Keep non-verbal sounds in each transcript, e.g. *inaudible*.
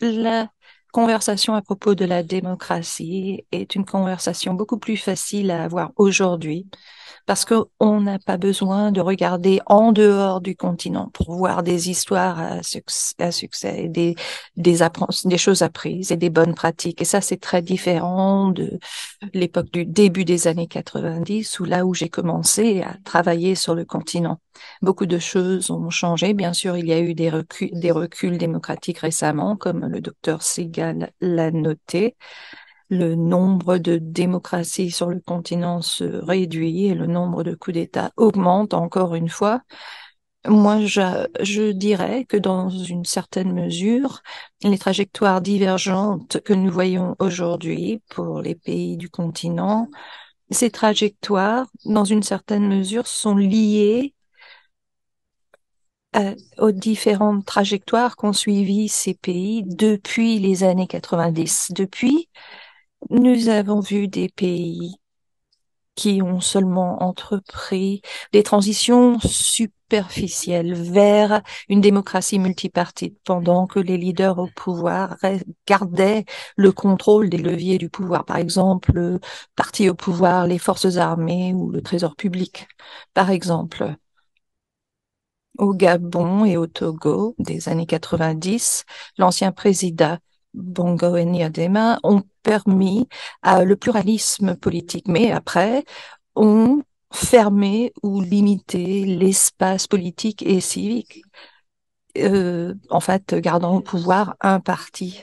la conversation à propos de la démocratie est une conversation beaucoup plus facile à avoir aujourd'hui parce qu'on n'a pas besoin de regarder en dehors du continent pour voir des histoires à succès, des, des, des choses apprises et des bonnes pratiques. Et ça, c'est très différent de l'époque du début des années 90 ou là où j'ai commencé à travailler sur le continent. Beaucoup de choses ont changé. Bien sûr, il y a eu des, reculs démocratiques récemment, comme le docteur Segal l'a noté. Le nombre de démocraties sur le continent se réduit et le nombre de coups d'État augmente encore une fois. Moi, je, dirais que dans une certaine mesure, les trajectoires divergentes que nous voyons aujourd'hui pour les pays du continent, ces trajectoires, dans une certaine mesure, sont liées aux différentes trajectoires qu'ont suivies ces pays depuis les années 90. Depuis, nous avons vu des pays qui ont seulement entrepris des transitions superficielles vers une démocratie multipartite pendant que les leaders au pouvoir gardaient le contrôle des leviers du pouvoir, par exemple le parti au pouvoir, les forces armées ou le trésor public, par exemple au Gabon et au Togo des années 90, l'ancien président Bongo et Niadema ont permis le pluralisme politique, mais après ont fermé ou limité l'espace politique et civique, euh, en fait gardant au pouvoir un parti.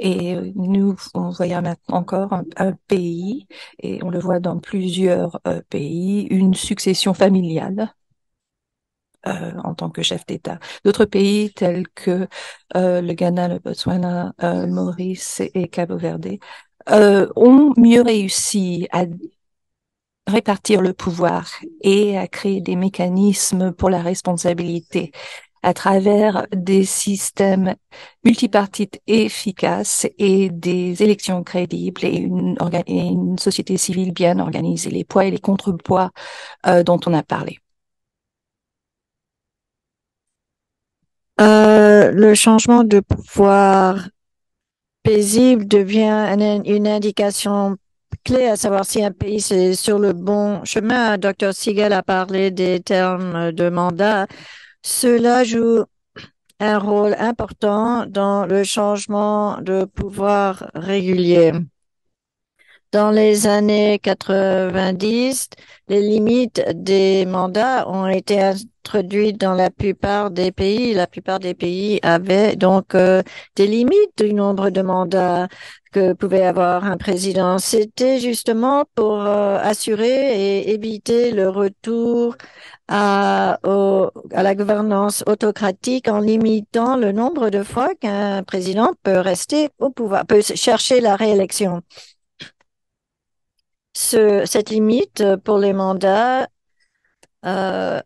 Et nous, on maintenant encore un, pays, et on le voit dans plusieurs euh, pays, une succession familiale euh, en tant que chef d'État. D'autres pays tels que euh, le Ghana, le Botswana, euh, Maurice et Cabo Verde ont mieux réussi à répartir le pouvoir et à créer des mécanismes pour la responsabilité à travers des systèmes multipartites efficaces et des élections crédibles et une, et une société civile bien organisée, les poids et les contrepoids dont on a parlé. Euh, le changement de pouvoir paisible devient une, une indication clé à savoir si un pays est sur le bon chemin. Dr. Siegel a parlé des termes de mandat. Cela joue un rôle important dans le changement de pouvoir régulier. Dans les années 90, les limites des mandats ont été introduites dans la plupart des pays. La plupart des pays avaient donc euh, des limites du nombre de mandats que pouvait avoir un président. C'était justement pour euh, assurer et éviter le retour à, à la gouvernance autocratique en limitant le nombre de fois qu'un président peut rester au pouvoir, peut chercher la réélection cette limite pour les mandats euh,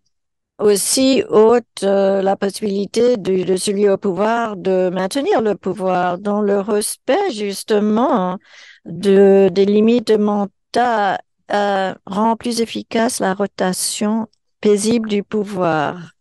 aussi ôte euh, la possibilité de, celui au pouvoir de maintenir le pouvoir dans le respect justement de, des limites de mandat euh, rend plus efficace la rotation paisible du pouvoir.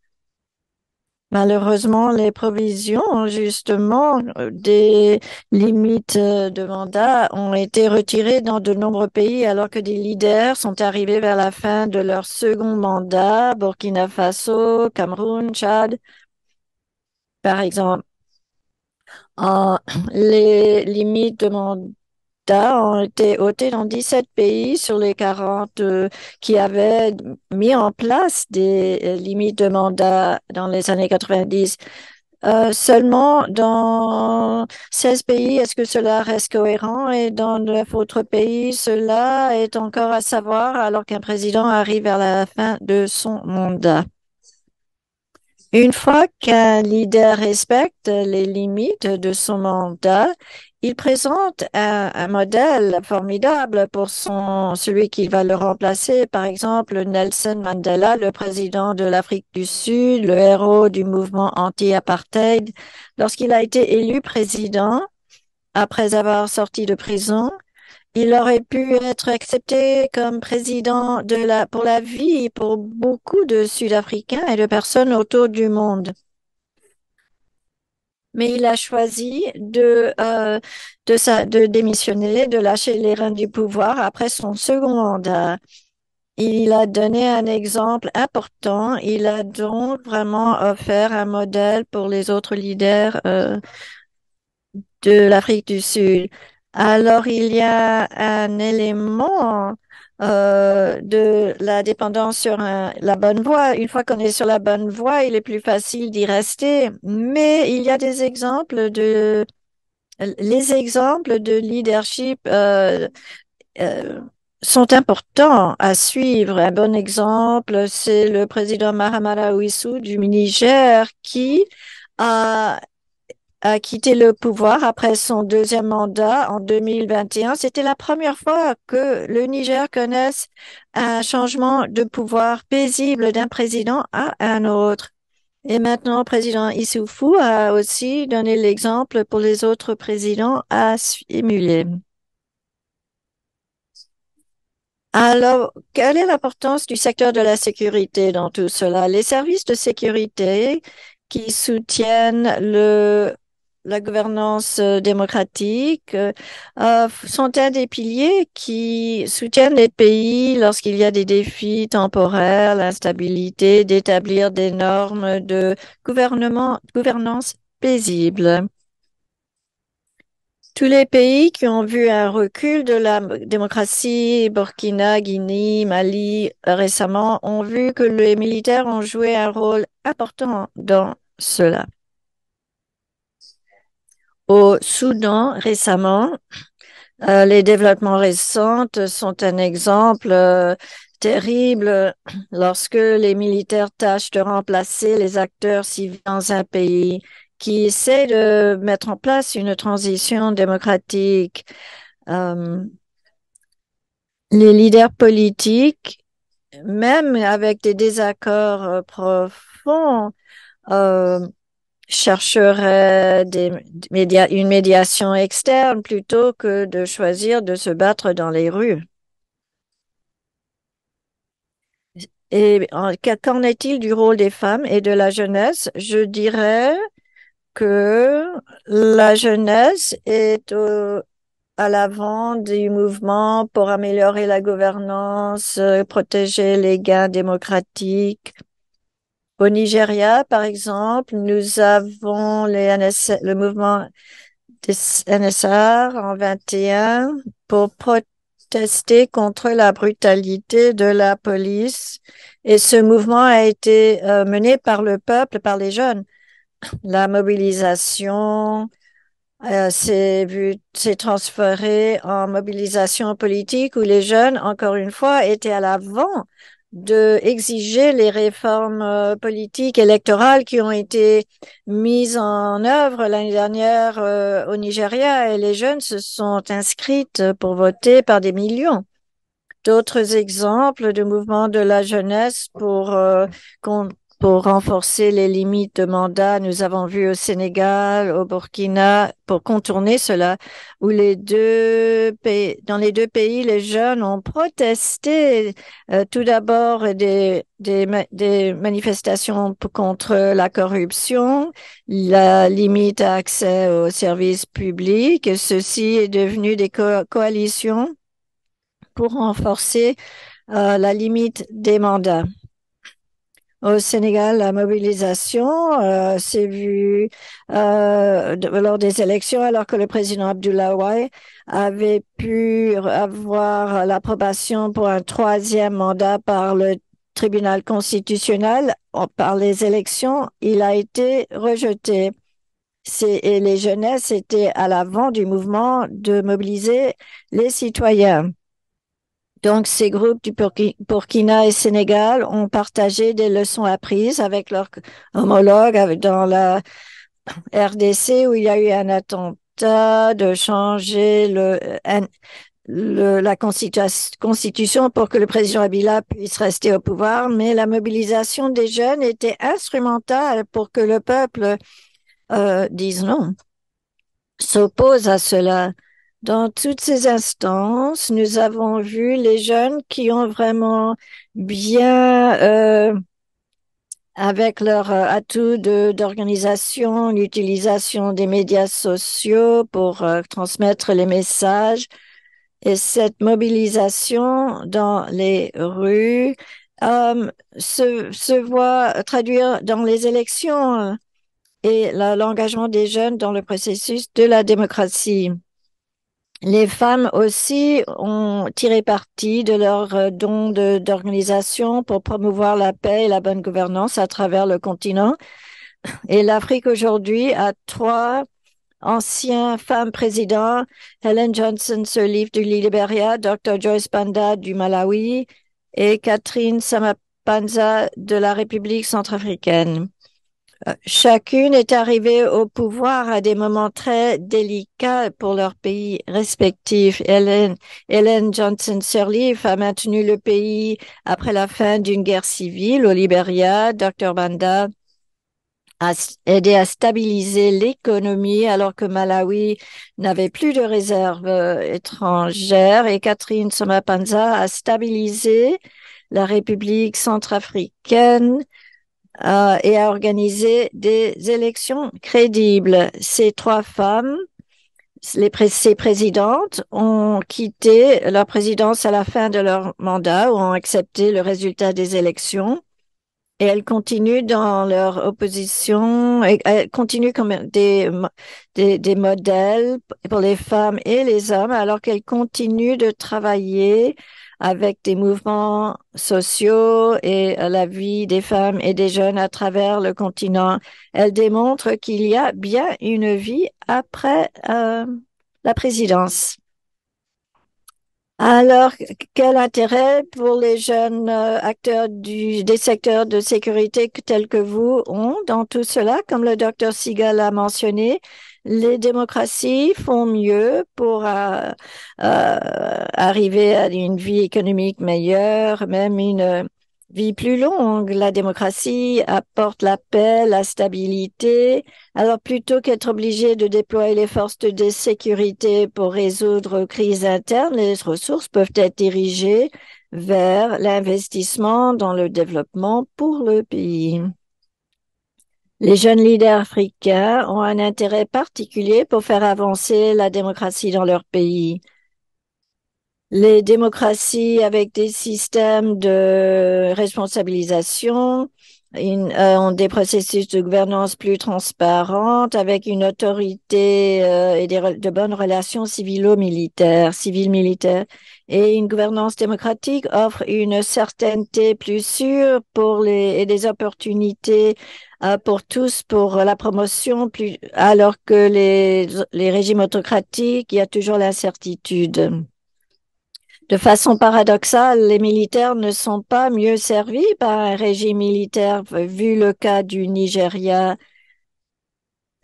Malheureusement, les provisions, justement, euh, des limites euh, de mandat ont été retirées dans de nombreux pays alors que des leaders sont arrivés vers la fin de leur second mandat, Burkina Faso, Cameroun, Tchad, par exemple. *clears throat* les limites de mandat ont été ôtés dans 17 pays sur les 40 euh, qui avaient mis en place des euh, limites de mandat dans les années 90. Euh, seulement dans 16 pays, est-ce que cela reste cohérent et dans 9 autres pays, cela est encore à savoir alors qu'un président arrive vers la fin de son mandat. Une fois qu'un leader respecte les limites de son mandat, il présente un, modèle formidable pour son, celui qui va le remplacer. Par exemple, Nelson Mandela, le président de l'Afrique du Sud, le héros du mouvement anti-apartheid. Lorsqu'il a été élu président, après avoir sorti de prison, il aurait pu être accepté comme président de la, pour la vie pour beaucoup de Sud-Africains et de personnes autour du monde. Mais il a choisi de, euh, de, de démissionner, de lâcher les reins du pouvoir après son second mandat. Il a donné un exemple important. Il a donc vraiment offert un modèle pour les autres leaders euh, de l'Afrique du Sud. Alors, il y a un élément euh, de la dépendance sur la bonne voie. Une fois qu'on est sur la bonne voie, il est plus facile d'y rester. Mais il y a des exemples de les exemples de leadership euh, euh sont importants à suivre. Un bon exemple, c'est le président Mahamara Ouissou du Niger qui a a quitté le pouvoir après son deuxième mandat en 2021. C'était la première fois que le Niger connaisse un changement de pouvoir paisible d'un président à un autre. Et maintenant, le président Issoufou a aussi donné l'exemple pour les autres présidents à simuler. Alors, quelle est l'importance du secteur de la sécurité dans tout cela Les services de sécurité qui soutiennent le la gouvernance euh, démocratique euh, euh, sont un des piliers qui soutiennent les pays lorsqu'il y a des défis temporaires, l'instabilité, d'établir des normes de gouvernement, gouvernance paisible. Tous les pays qui ont vu un recul de la démocratie, Burkina, Guinée, Mali récemment, ont vu que les militaires ont joué un rôle important dans cela au Soudan récemment. Euh, les développements récents sont un exemple euh, terrible lorsque les militaires tâchent de remplacer les acteurs civils dans un pays qui essaie de mettre en place une transition démocratique. Euh, les leaders politiques, même avec des désaccords profonds, chercherait une médiation externe plutôt que de choisir de se battre dans les rues. Et qu'en est-il du rôle des femmes et de la jeunesse Je dirais que la jeunesse est à l'avant du mouvement pour améliorer la gouvernance, euh, protéger les gains démocratiques, au Nigeria, par exemple, nous avons le mouvement des NSR en 21 pour protester contre la brutalité de la police. Et ce mouvement a été euh, mené par le peuple, par les jeunes. La mobilisation euh, s'est transférée en mobilisation politique où les jeunes, encore une fois, étaient à l'avant de exiger les réformes euh, politiques électorales qui ont été mises en œuvre l'année dernière euh, au Nigeria et les jeunes se sont inscrites euh, pour voter par des millions. D'autres exemples de mouvements de la jeunesse pour pour renforcer les limites de mandat. Nous avons vu au Sénégal, au Burkina, pour contourner cela, où les deux pays, dans les deux pays, les jeunes ont protesté euh, tout d'abord des, des, manifestations contre la corruption, la limite à accès aux services publics. ceci est devenu des coalitions pour renforcer euh, la limite des mandats. Au Sénégal, la mobilisation euh, s'est vue euh, lors des élections, alors que le président Abdoulaye avait pu avoir l'approbation pour un troisième mandat par le tribunal constitutionnel, par les élections, il a été rejeté. Et les jeunesses étaient à l'avant du mouvement de mobiliser les citoyens. Donc, ces groupes du Burkina et Sénégal ont partagé des leçons apprises avec leurs homologues dans la RDC où il y a eu un attentat de changer la constitution pour que le président Abila puisse rester au pouvoir, mais la mobilisation des jeunes était instrumentale pour que le peuple euh, dise non, s'oppose à cela. Dans toutes ces instances, nous avons vu les jeunes qui ont vraiment bien, euh, avec leur euh, atout d'organisation, l'utilisation des médias sociaux pour euh, transmettre les messages. Et cette mobilisation dans les rues se voit traduire dans les élections et l'engagement des jeunes dans le processus de la démocratie les femmes aussi ont tiré parti de leurs euh, dons d'organisation pour promouvoir la paix et la bonne gouvernance à travers le continent. Et l'Afrique aujourd'hui a trois anciens femmes présidents, Helen Johnson Sirleaf du Liberia, Dr. Joyce Banda du Malawi et Catherine Samapanza de la République centrafricaine. Chacune est arrivée au pouvoir à des moments très délicats pour leur pays respectif. Hélène Johnson Sirleaf a maintenu le pays après la fin d'une guerre civile au Liberia. Dr. Banda a aidé à stabiliser l'économie alors que Malawi n'avait plus de réserves euh, étrangères et Catherine Somapanza a stabilisé la République centrafricaine euh, et à organiser des élections crédibles. Ces trois femmes, les ces présidentes, ont quitté leur présidence à la fin de leur mandat ou ont accepté le résultat des élections et elles continuent dans leur opposition, et elles continuent comme des, des, modèles pour les femmes et les hommes, alors qu'elles continuent de travailler avec des mouvements sociaux et la vie des femmes et des jeunes à travers le continent. Elles démontrent qu'il y a bien une vie après euh, la présidence. Alors, quel intérêt pour les jeunes euh, acteurs du, des secteurs de sécurité tels que vous ont dans tout cela Comme le docteur Sigal a mentionné, les démocraties font mieux pour euh, euh, arriver à une vie économique meilleure, même une vie plus longue. La démocratie apporte la paix, la stabilité. Alors plutôt qu'être obligé de déployer les forces de sécurité pour résoudre crises internes, les ressources peuvent être dirigées vers l'investissement dans le développement pour le pays. Les jeunes leaders africains ont un intérêt particulier pour faire avancer la démocratie dans leur pays les démocraties avec des systèmes de responsabilisation, une, euh, ont des processus de gouvernance plus transparents, avec une autorité euh, et des, de bonnes relations civilo-militaires, civil-militaires. Et une gouvernance démocratique offre une certaineté plus sûre pour les, et des opportunités euh, pour tous pour la promotion, plus, alors que les, les régimes autocratiques, il y a toujours l'incertitude de façon paradoxale, les militaires ne sont pas mieux servis par un régime militaire, euh, vu le cas du Nigeria.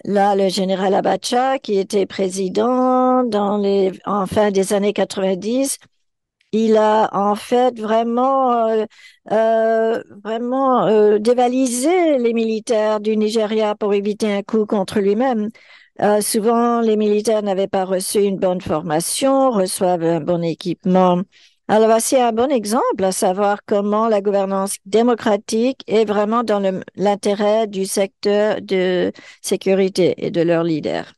Là, le général Abacha, qui était président dans les, en fin des années 90, il a en fait vraiment, euh, euh, vraiment dévalisé les militaires du Nigeria pour éviter un coup contre lui-même. Euh, souvent, les militaires n'avaient pas reçu une bonne formation, reçoivent un bon équipement. Alors voici un bon exemple, à savoir comment la gouvernance démocratique est vraiment dans l'intérêt du secteur de sécurité et de leurs leaders.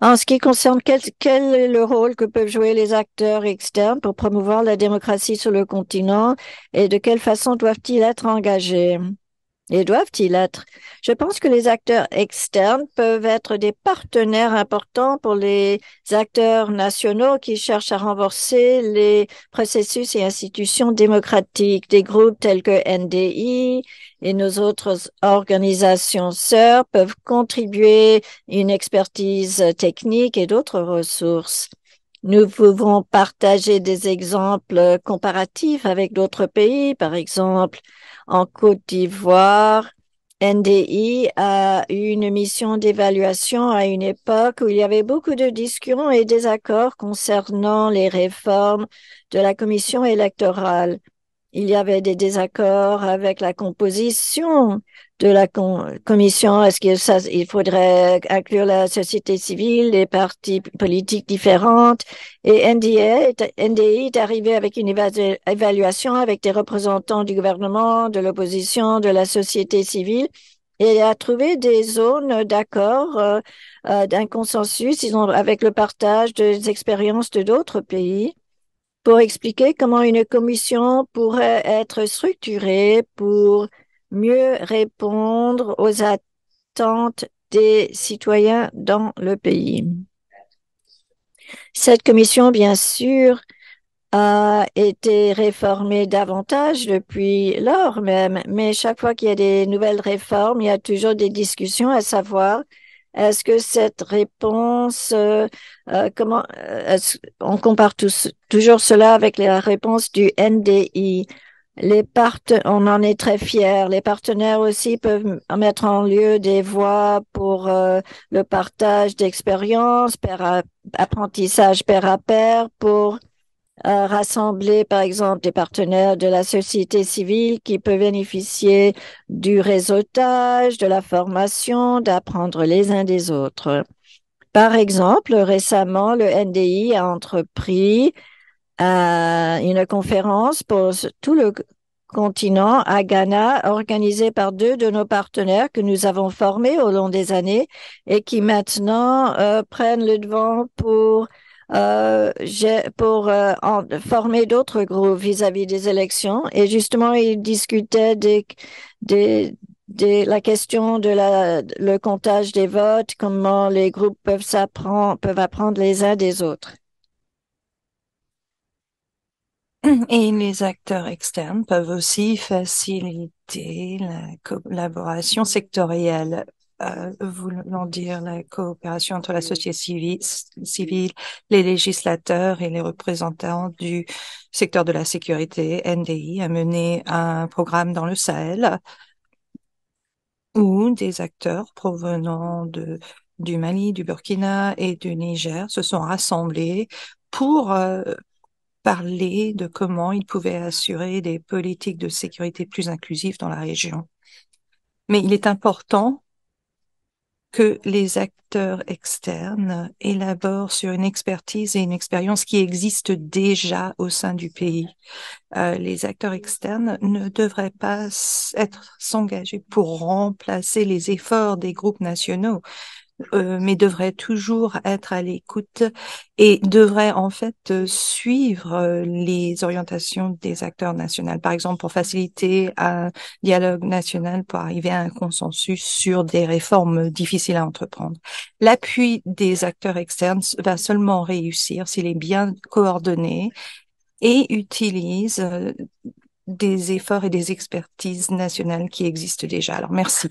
En ce qui concerne quel, est le rôle que peuvent jouer les acteurs externes pour promouvoir la démocratie sur le continent et de quelle façon doivent-ils être engagés et doivent-ils être Je pense que les acteurs externes peuvent être des partenaires importants pour les acteurs nationaux qui cherchent à renforcer les processus et institutions démocratiques. Des groupes tels que NDI et nos autres organisations sœurs peuvent contribuer une expertise technique et d'autres ressources. Nous pouvons partager des exemples comparatifs avec d'autres pays, par exemple en Côte d'Ivoire. NDI a eu une mission d'évaluation à une époque où il y avait beaucoup de discussions et désaccords concernant les réformes de la commission électorale. Il y avait des désaccords avec la composition de la commission Est-ce que ça, il faudrait inclure la société civile, les partis politiques différentes Et NDA, NDI est arrivé avec une évaluation avec des représentants du gouvernement, de l'opposition, de la société civile et a trouvé des zones d'accord, euh, euh, d'un consensus, ils ont, avec le partage des expériences de d'autres pays, pour expliquer comment une commission pourrait être structurée pour mieux répondre aux attentes des citoyens dans le pays. Cette commission, bien sûr, a été réformée davantage depuis lors même, mais chaque fois qu'il y a des nouvelles réformes, il y a toujours des discussions à savoir est-ce que cette réponse, euh, euh, comment, euh, on compare toujours cela avec la réponse du NDI les partenaires, on en est très fiers. Les partenaires aussi peuvent mettre en lieu des voies pour euh, le partage d'expériences, apprentissage pair à pair, pour euh, rassembler par exemple des partenaires de la société civile qui peuvent bénéficier du réseautage, de la formation, d'apprendre les uns des autres. Par exemple, récemment, le NDI a entrepris euh, une conférence pour tout le continent à Ghana, organisée par deux de nos partenaires que nous avons formés au long des années et qui maintenant euh, prennent le devant pour euh, pour euh, former d'autres groupes vis-à-vis des élections. Et justement, ils discutaient des, des, des, la question de la, le comptage des votes, comment les groupes peuvent, s'apprendre, peuvent apprendre les uns des autres. *clears throat* Et les acteurs externes peuvent aussi faciliter la collaboration sectorielle, euh, voulant dire la coopération entre la société civile, les législateurs et les représentants du secteur de la sécurité, NDI, a mené un programme dans le Sahel où des acteurs provenant de, du Mali, du Burkina et du Niger se sont rassemblés pour euh, parler de comment il pouvait assurer des politiques de sécurité plus inclusives dans la région. Mais il est important que les acteurs externes élaborent sur une expertise et une expérience qui existent déjà au sein du pays. Euh, les acteurs externes ne devraient pas être s'engager pour remplacer les efforts des groupes nationaux. Euh, mais devrait toujours être à l'écoute et devrait en fait euh, suivre euh, les orientations des acteurs nationaux, par exemple pour faciliter un dialogue national pour arriver à un consensus sur des réformes difficiles à entreprendre. L'appui des acteurs externes va seulement réussir s'il est bien coordonné et utilise des efforts et des expertises nationales qui existent déjà. Alors merci.